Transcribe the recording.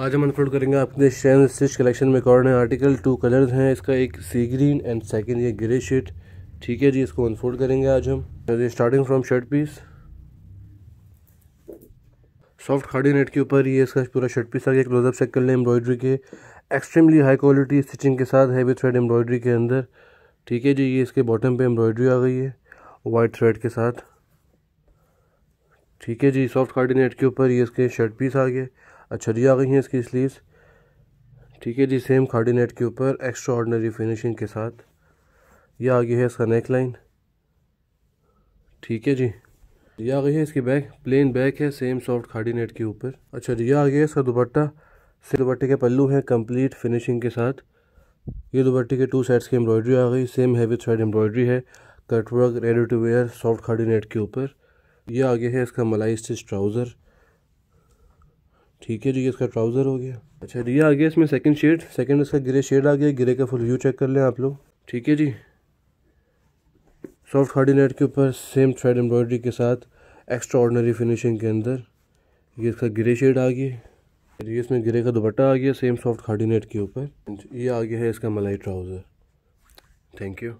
आज हम अनफोल्ड करेंगे आपके शैन स्टिच कलेक्शन में कॉर्ड है आर्टिकल टू कलर्स हैं इसका एक सी ग्रीन एंड सेकंड ये ग्रे शेड ठीक है जी इसको अनफोल्ड करेंगे आज हम starting from shirt piece soft khadi net के ऊपर ये इसका पूरा शर्ट पीस आ गया क्लोजअप चेक कर लें एम्ब्रॉयडरी के एक्सट्रीमली हाई क्वालिटी स्टिचिंग के साथ हैवी थ्रेड एम्ब्रॉयडरी के अंदर ठीक है जी ये इसके बॉटम पर एम्ब्रॉयडरी आ गई है वाइट थ्रेड के साथ ठीक है जी सॉफ्ट कार्डिनेट के ऊपर ये इसके शर्ट पीस आ गए अच्छा जी आ गई हैं इसकी स्लीव्स ठीक है जी सेम कार्डिनेट के ऊपर एक्स्ट्रा ऑर्डनरी फिनिशिंग के साथ ये आ गई है इसका नेक लाइन ठीक है जी ये आ गई है इसकी बैक प्लेन बैक है सेम सॉफ्ट कार्डिनेट के ऊपर अच्छा जी ये आ गया है इसका दुपट्टा से दुपट्टे के पल्लू हैं कंप्लीट फिनिशिंग के साथ ये दुपट्टे के टू साइड्स की एम्ब्रॉयडरी आ गई सेम हैवी थ्रेड एम्ब्रॉयडरी है cutwork ready to wear soft coordinate के ऊपर यह आ गया है इसका मलाई स्टिच ट्राउज़र ठीक है जी इसका ट्राउज़र हो गया अच्छा जी आ गया इसमें सेकंड शेड सेकंड इसका ग्रे शेड आ गया ग्रे का फुल व्यू चेक कर लें आप लोग ठीक है जी सॉफ्ट खाड़ी नेट के ऊपर सेम थ्रेड एम्ब्रॉयडरी के साथ एक्स्ट्रा ऑर्डनरी फिनिशिंग के अंदर ये इसका ग्रे शेड आ गया ये इसमें ग्रे का दुपट्टा आ गया सेम सॉफ्ट खाड़ी के ऊपर ये आ गया है इसका मलाई ट्राउज़र थैंक यू